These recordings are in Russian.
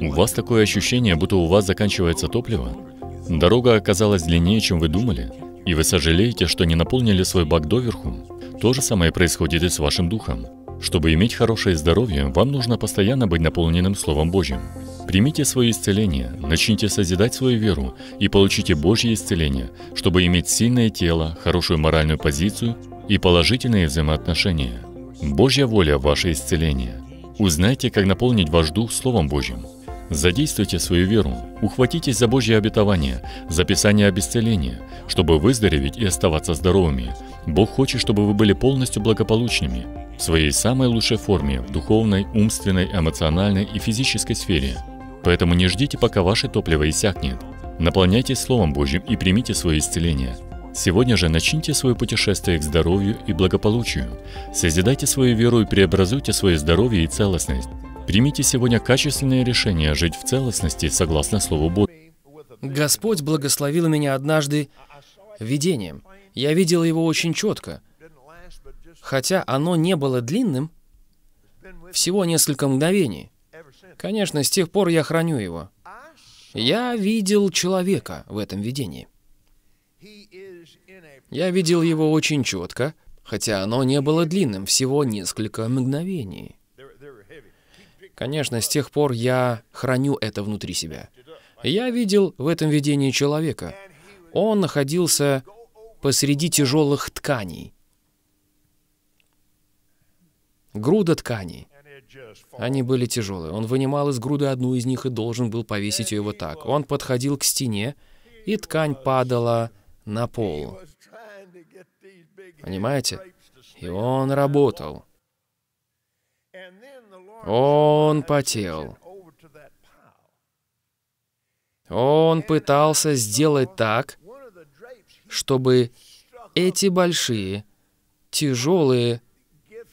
У вас такое ощущение, будто у вас заканчивается топливо? Дорога оказалась длиннее, чем вы думали, и вы сожалеете, что не наполнили свой бак доверху? То же самое происходит и с вашим духом. Чтобы иметь хорошее здоровье, вам нужно постоянно быть наполненным Словом Божьим. Примите свое исцеление, начните созидать свою веру и получите Божье исцеление, чтобы иметь сильное тело, хорошую моральную позицию и положительные взаимоотношения. Божья воля – ваше исцеление – Узнайте, как наполнить ваш дух Словом Божьим. Задействуйте свою веру, ухватитесь за Божье обетование, за Писание обесцеления, чтобы выздороветь и оставаться здоровыми. Бог хочет, чтобы вы были полностью благополучными, в своей самой лучшей форме, в духовной, умственной, эмоциональной и физической сфере. Поэтому не ждите, пока ваше топливо иссякнет. Наполняйтесь Словом Божьим и примите свое исцеление – Сегодня же начните свое путешествие к здоровью и благополучию. Созидайте свою веру и преобразуйте свое здоровье и целостность. Примите сегодня качественное решение жить в целостности согласно Слову Божьему. Господь благословил меня однажды видением. Я видел его очень четко. Хотя оно не было длинным, всего несколько мгновений. Конечно, с тех пор я храню его. Я видел человека в этом видении. Я видел его очень четко, хотя оно не было длинным, всего несколько мгновений. Конечно, с тех пор я храню это внутри себя. Я видел в этом видении человека. Он находился посреди тяжелых тканей. Груда тканей. Они были тяжелые. Он вынимал из груды одну из них и должен был повесить ее вот так. Он подходил к стене, и ткань падала на пол. Понимаете? И он работал. Он потел. Он пытался сделать так, чтобы эти большие, тяжелые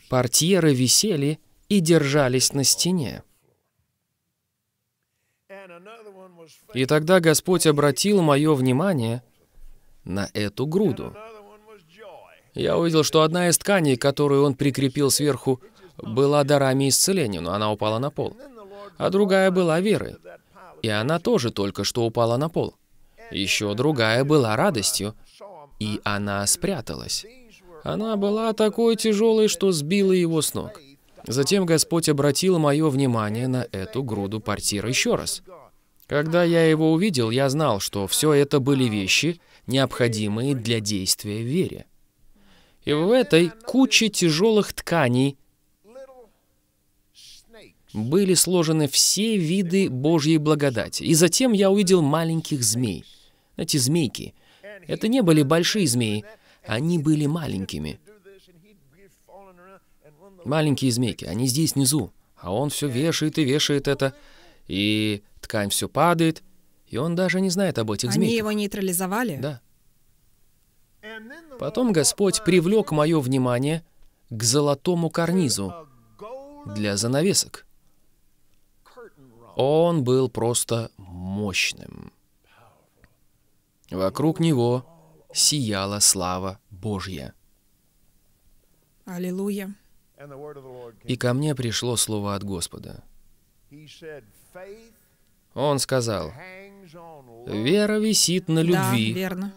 портьеры висели и держались на стене. И тогда Господь обратил мое внимание на эту груду. Я увидел, что одна из тканей, которую он прикрепил сверху, была дарами исцеления, но она упала на пол. А другая была верой, и она тоже только что упала на пол. Еще другая была радостью, и она спряталась. Она была такой тяжелой, что сбила его с ног. Затем Господь обратил мое внимание на эту груду портира еще раз. Когда я его увидел, я знал, что все это были вещи, необходимые для действия в вере. И в этой куче тяжелых тканей были сложены все виды Божьей благодати. И затем я увидел маленьких змей. Эти змейки. Это не были большие змеи, они были маленькими. Маленькие змейки, они здесь внизу. А он все вешает и вешает это, и ткань все падает, и он даже не знает об этих змейках. Они его нейтрализовали? Да. Потом Господь привлек мое внимание к золотому карнизу для занавесок. Он был просто мощным. Вокруг него сияла слава Божья. Аллилуйя. И ко мне пришло слово от Господа. Он сказал, «Вера висит на любви, да, верно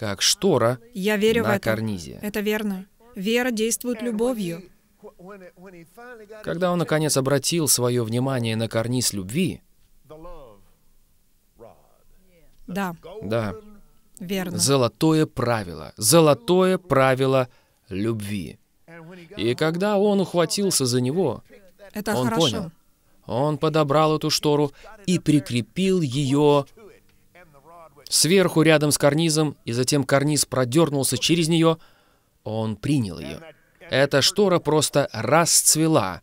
как штора Я верю на в это. карнизе. Это верно. Вера действует любовью. Когда он, наконец, обратил свое внимание на карниз любви, да. Да. Верно. Золотое правило. Золотое правило любви. И когда он ухватился за него, Это он хорошо. понял. Он подобрал эту штору и прикрепил ее Сверху, рядом с карнизом, и затем карниз продернулся через нее. Он принял ее. Эта штора просто расцвела,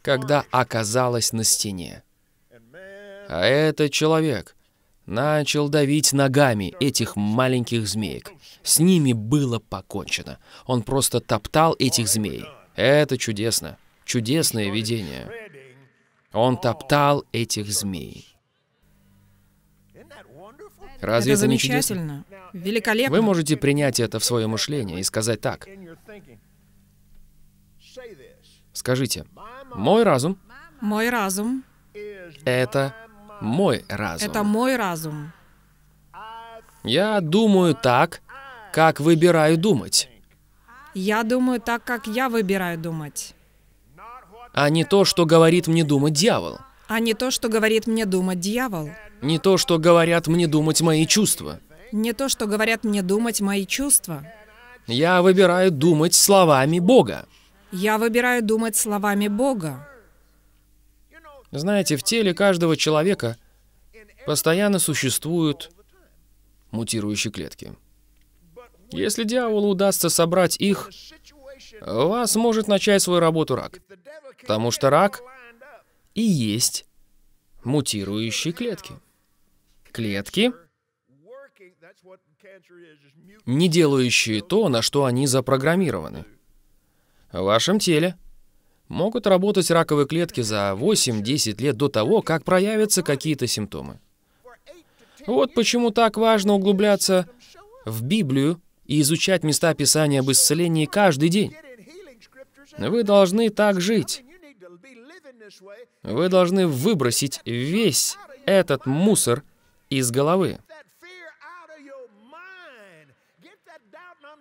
когда оказалась на стене. А этот человек начал давить ногами этих маленьких змеек. С ними было покончено. Он просто топтал этих змей. Это чудесно. Чудесное видение. Он топтал этих змей. Разве это, это замечательно? Не Великолепно. Вы можете принять это в свое мышление и сказать так. Скажите, мой разум... Мой разум... Это мой разум. Это мой разум. Я думаю так, как выбираю думать. Я думаю так, как я выбираю думать. А не то, что говорит мне думать дьявол. А не то, что говорит мне думать дьявол. Не то, что говорят мне думать мои чувства. Не то, что говорят мне думать мои чувства. Я выбираю думать словами Бога. Я выбираю думать словами Бога. Знаете, в теле каждого человека постоянно существуют мутирующие клетки. Если дьяволу удастся собрать их, у вас может начать свою работу рак. Потому что рак и есть мутирующие клетки клетки, не делающие то, на что они запрограммированы. В вашем теле могут работать раковые клетки за 8-10 лет до того, как проявятся какие-то симптомы. Вот почему так важно углубляться в Библию и изучать места Писания об исцелении каждый день. Вы должны так жить. Вы должны выбросить весь этот мусор – из головы.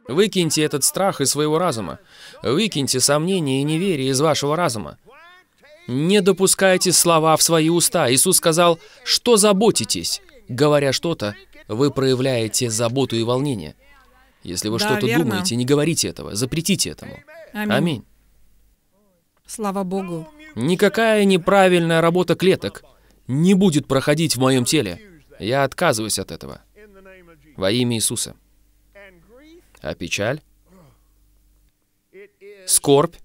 Выкиньте этот страх из своего разума. Выкиньте сомнения и неверие из вашего разума. Не допускайте слова в свои уста. Иисус сказал, что заботитесь. Говоря что-то, вы проявляете заботу и волнение. Если вы да, что-то думаете, не говорите этого, запретите этому. Аминь. Аминь. Слава Богу. Никакая неправильная работа клеток не будет проходить в моем теле. Я отказываюсь от этого. Во имя Иисуса. А печаль, скорбь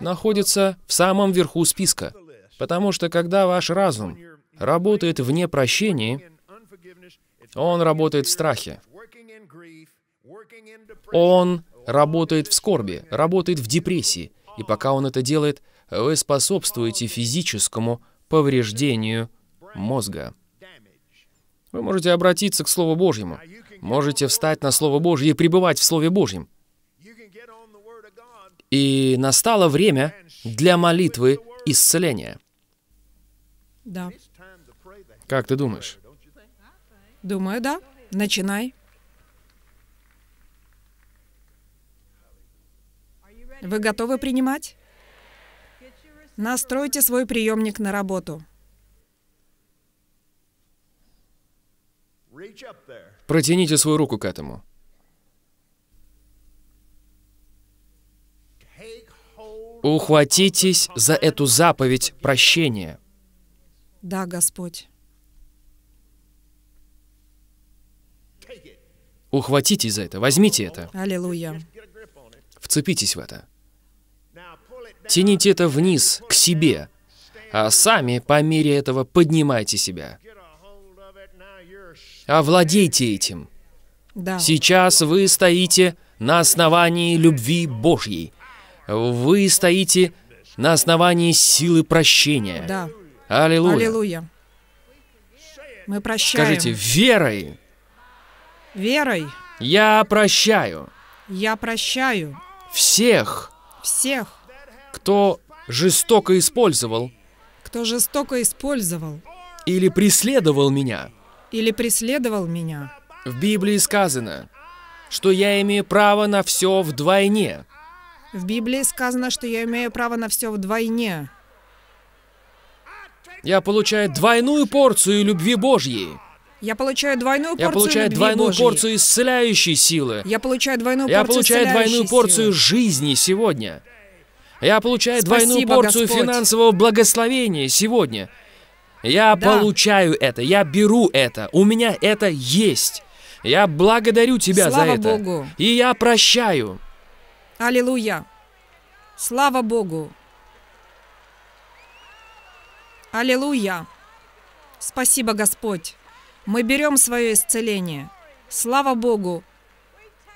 находится в самом верху списка. Потому что когда ваш разум работает вне прощения, он работает в страхе. Он работает в скорби, работает в депрессии. И пока он это делает, вы способствуете физическому повреждению мозга. Вы можете обратиться к Слову Божьему. Можете встать на Слово Божье и пребывать в Слове Божьем. И настало время для молитвы исцеления. Да. Как ты думаешь? Думаю, да. Начинай. Вы готовы принимать? Настройте свой приемник на работу. Протяните свою руку к этому. Ухватитесь за эту заповедь прощения. Да, Господь. Ухватитесь за это, возьмите это. Аллилуйя. Вцепитесь в это. Тяните это вниз, к себе, а сами по мере этого поднимайте себя овладейте этим. Да. Сейчас вы стоите на основании любви Божьей. Вы стоите на основании силы прощения. Да. Аллилуйя. Аллилуйя. Мы прощаем. Скажите, верой. Верой. Я прощаю. Я прощаю. Всех. Всех. Кто жестоко использовал. Кто жестоко использовал. Или преследовал меня или преследовал меня. В Библии сказано, что я имею право на все вдвойне. В Библии сказано, что я имею право на все вдвойне. Я получаю двойную порцию любви Божьей. Я получаю двойную порцию Я получаю любви двойную Божьей. порцию исцеляющей силы. Я получаю двойную порцию я получаю двойную порцию силы. жизни сегодня. Я получаю Спасибо, двойную порцию Господь. финансового благословения сегодня. Я да. получаю это, я беру это, у меня это есть. Я благодарю тебя Слава за это. Богу. И я прощаю. Аллилуйя. Слава Богу. Аллилуйя. Спасибо, Господь. Мы берем свое исцеление. Слава Богу.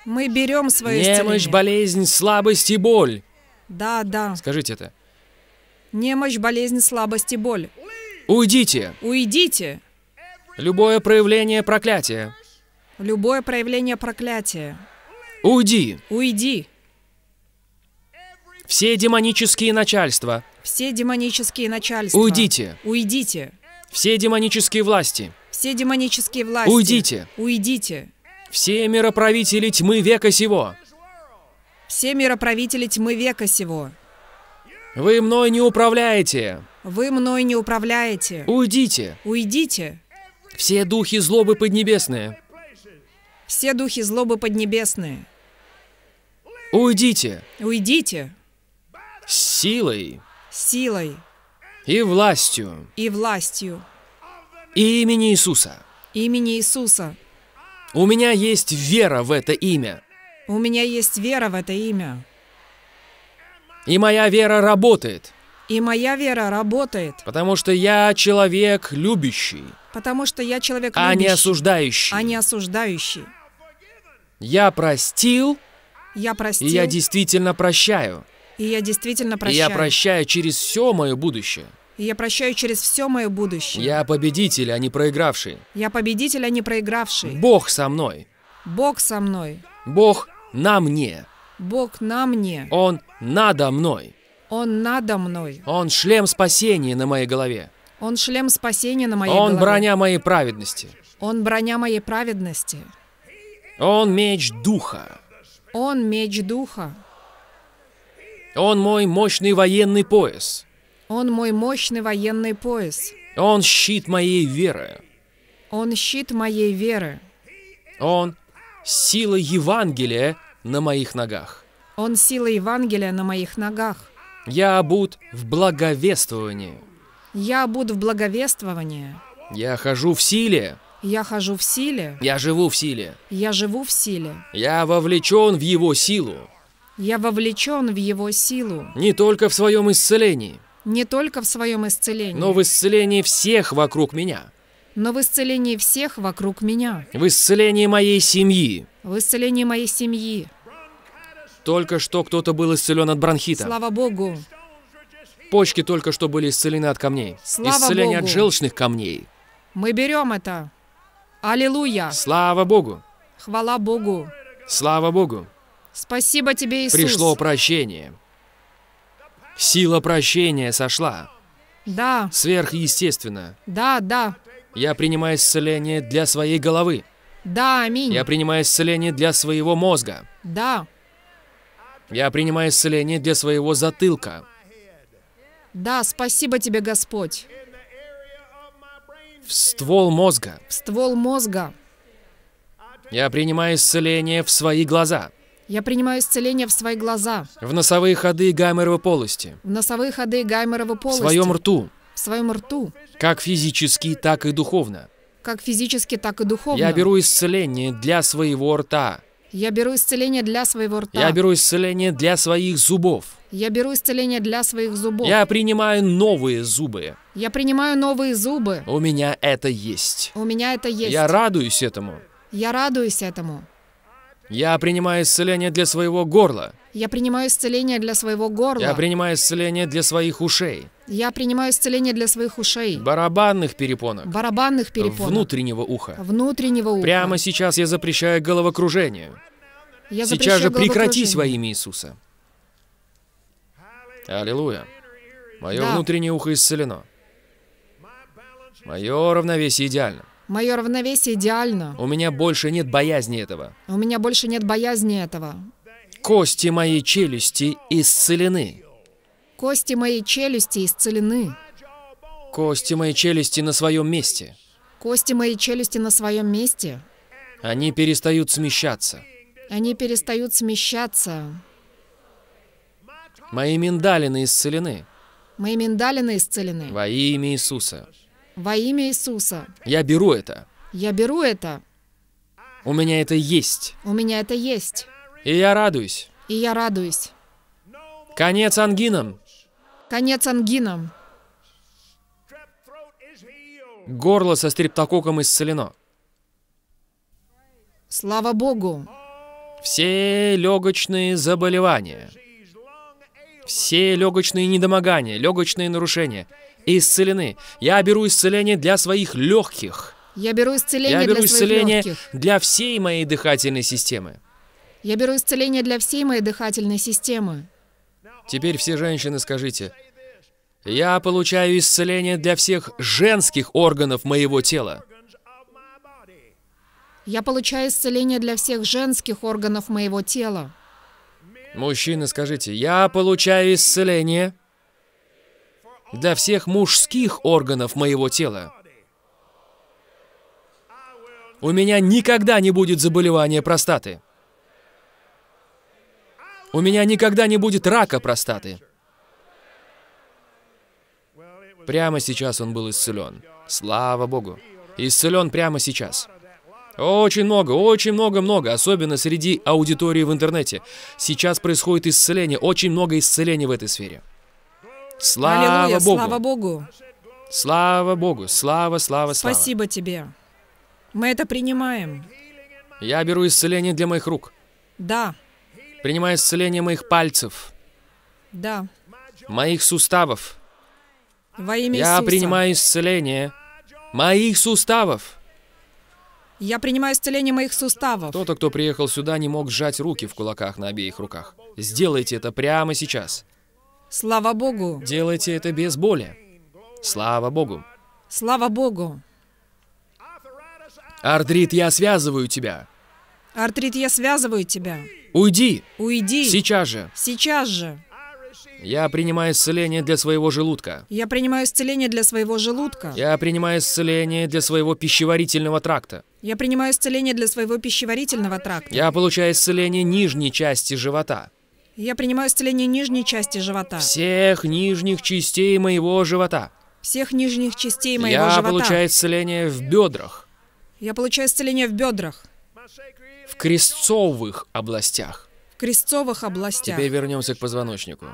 Мы берем свое Немощь, исцеление. Немощь, болезнь, слабость и боль. Да, да. Скажите это. Немощь, болезнь, слабость и боль. Уйдите! Уйдите! Любое проявление проклятия. Любое проявление проклятия. Уйди! Уйди! Все демонические начальства. Все демонические начальства. Уйдите! Уйдите! Все демонические власти. Все демонические власти. Уйдите! Уйдите! Все мироправители тьмы века сего. Все мироправители тьмы века сего. Вы мной не управляете. Вы мной не управляете. Уйдите. Уйдите. Все духи злобы поднебесные. Все духи злобы поднебесные. Уйдите. Уйдите. С силой. С силой. И властью. И властью. И имени Иисуса. Имени Иисуса. У меня есть вера в это имя. У меня есть вера в это имя. И моя вера работает. И моя вера работает. Потому что я человек любящий. Потому что я человек любящий. А не осуждающий. А не осуждающий. Я простил. Я простил. И я действительно прощаю. И я действительно прощаю. И я прощаю через все мое будущее. И я прощаю через все мое будущее. Я победитель, а не проигравший. Я победитель, а не проигравший. Бог со мной. Бог со мной. Бог на мне. Бог на мне. Он надо мной. Он надо мной. Он шлем спасения на моей голове. Он шлем спасения на моей Он голове. Он броня моей праведности. Он броня моей праведности. Он меч духа. Он меч духа. Он мой мощный военный пояс. Он мой мощный военный пояс. Он щит моей веры. Он щит моей веры. Он сила Евангелия на моих ногах. Он сила Евангелия на моих ногах. Я обут в благовествовании. Я обут в благовествовании. Я хожу в силе. Я хожу в силе. Я живу в силе. Я живу в силе. Я вовлечен в его силу. Я вовлечен в его силу. Не только в своем исцелении. Не только в своем исцелении. Но в исцелении всех вокруг меня. Но в исцелении всех вокруг меня. В исцелении моей семьи. В исцелении моей семьи. Только что кто-то был исцелен от бронхита. Слава Богу. Почки только что были исцелены от камней. Слава Исцеление Богу. от желчных камней. Мы берем это. Аллилуйя. Слава Богу. Хвала Богу. Слава Богу. Спасибо тебе, Иисус. Пришло прощение. Сила прощения сошла. Да. Сверхъестественно. Да, да. Я принимаю исцеление для своей головы. Да, аминь. Я принимаю исцеление для своего мозга. Да. Я принимаю исцеление для своего затылка. Да, спасибо тебе, Господь. В ствол мозга. В ствол мозга. Я принимаю исцеление в свои глаза. Я принимаю исцеление в свои глаза. В носовые ходы гайморовой полости. В носовые ходы гайморовой полости. В своем рту. В своем рту. Как физически, так и духовно. Как физически, так и духовно. Я беру исцеление для своего рта. Я беру исцеление для своего рта. Я беру исцеление для своих зубов. Я беру исцеление для своих зубов. Я принимаю новые зубы. Я принимаю новые зубы. У меня это есть. У меня это есть. Я радуюсь этому. Я радуюсь этому. Я принимаю исцеление для своего горла. Я принимаю исцеление для своего горла. Я принимаю исцеление для своих ушей. Я принимаю исцеление для своих ушей. Барабанных перепонок. Барабанных перепонок. Внутреннего уха. Внутреннего уха. Прямо сейчас я запрещаю головокружение. Я сейчас же прекратись во имя Иисуса. Аллилуйя. Мое да. внутреннее ухо исцелено. Мое равновесие идеально. Мое равновесие идеально. У меня больше нет боязни этого. У меня больше нет боязни этого. Кости моей челюсти исцелены. Кости моей челюсти исцелены. Кости моей челюсти на своем месте. Кости моей челюсти на своем месте. Они перестают смещаться. Они перестают смещаться. Мои миндалины исцелены. Мои миндалины исцелены. Во имя Иисуса. Во имя Иисуса. Я беру это. Я беру это. У меня это есть. У меня это есть. И я радуюсь. И я радуюсь. Конец ангинам. Конец ангинам. Горло со стриптококом исцелено. Слава Богу! Все легочные заболевания, все легочные недомогания, легочные нарушения исцелены. Я беру исцеление для своих легких. Я беру исцеление Я беру для исцеление своих легких. для всей моей дыхательной системы. Я беру исцеление для всей моей дыхательной системы. Теперь все женщины скажите, «Я получаю исцеление для всех женских органов моего тела». Я получаю исцеление для всех женских органов моего тела. Мужчины, скажите, я получаю исцеление для всех мужских органов моего тела. У меня никогда не будет заболевания простаты. У меня никогда не будет рака простаты. Прямо сейчас он был исцелен. Слава Богу. Исцелен прямо сейчас. Очень много, очень много-много, особенно среди аудитории в интернете. Сейчас происходит исцеление, очень много исцелений в этой сфере. Слава Аллилуйя, Богу! Слава Богу! Слава Богу! Слава, слава, слава! Спасибо тебе! Мы это принимаем. Я беру исцеление для моих рук. Да. Принимаю исцеление моих пальцев. Да. Моих суставов. Во имя Я Иисуса. принимаю исцеление моих суставов. Я принимаю исцеление моих суставов. Кто-то, кто приехал сюда, не мог сжать руки в кулаках на обеих руках. Сделайте это прямо сейчас. Слава Богу. Делайте это без боли. Слава Богу. Слава Богу. Ардрит, я связываю тебя. Артрит, я связываю тебя. Уйди! Уйди! Сейчас же! Сейчас же! Я принимаю исцеление для своего желудка. Я принимаю исцеление для своего желудка. Я принимаю исцеление для своего пищеварительного тракта. Я принимаю исцеление для своего пищеварительного тракта. Я получаю исцеление нижней части живота. Я принимаю исцеление нижней части живота. Всех нижних частей моего живота. Всех нижних частей моего Я живота. Я получаю исцеление в бедрах. Я получаю исцеление в бедрах в крестцовых областях. В крестцовых областях. Теперь вернемся к позвоночнику.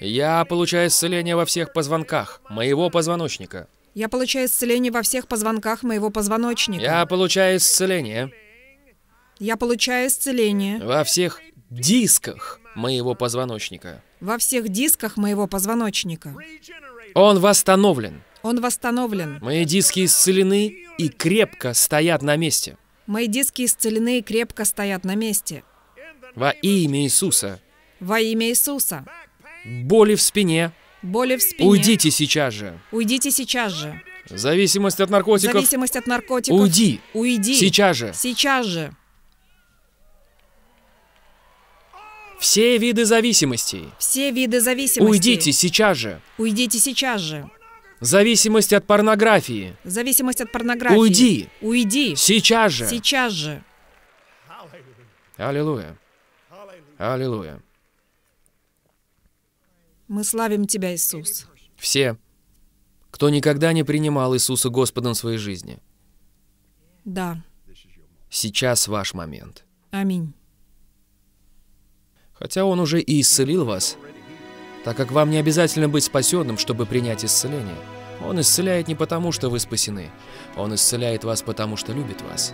Я получаю исцеление во всех позвонках моего позвоночника. Я получаю исцеление во всех позвонках моего позвоночника. Я получаю исцеление. Я получаю исцеление. Во всех дисках моего позвоночника. Во всех дисках моего позвоночника. Он восстановлен. Он восстановлен. Мои диски исцелены и крепко стоят на месте. Мои диски исцелены и крепко стоят на месте. Во имя Иисуса. Во имя Иисуса. Боли в спине. Боли в спине. Уйдите сейчас же. Уйдите сейчас же. Зависимость от наркотиков. Зависимость от наркотиков. Уйди. Уйди. Сейчас же. Сейчас же. Все виды зависимостей. Все виды зависимостей. Уйдите сейчас же. Уйдите сейчас же. Зависимость от порнографии. Зависимость от порнографии. Уйди. Уйди. Сейчас же. Сейчас же. Аллилуйя. Аллилуйя. Мы славим Тебя, Иисус. Все, кто никогда не принимал Иисуса Господом своей жизни. Да. Сейчас ваш момент. Аминь. Хотя Он уже и исцелил вас, так как вам не обязательно быть спасенным, чтобы принять исцеление. Он исцеляет не потому, что вы спасены. Он исцеляет вас, потому что любит вас.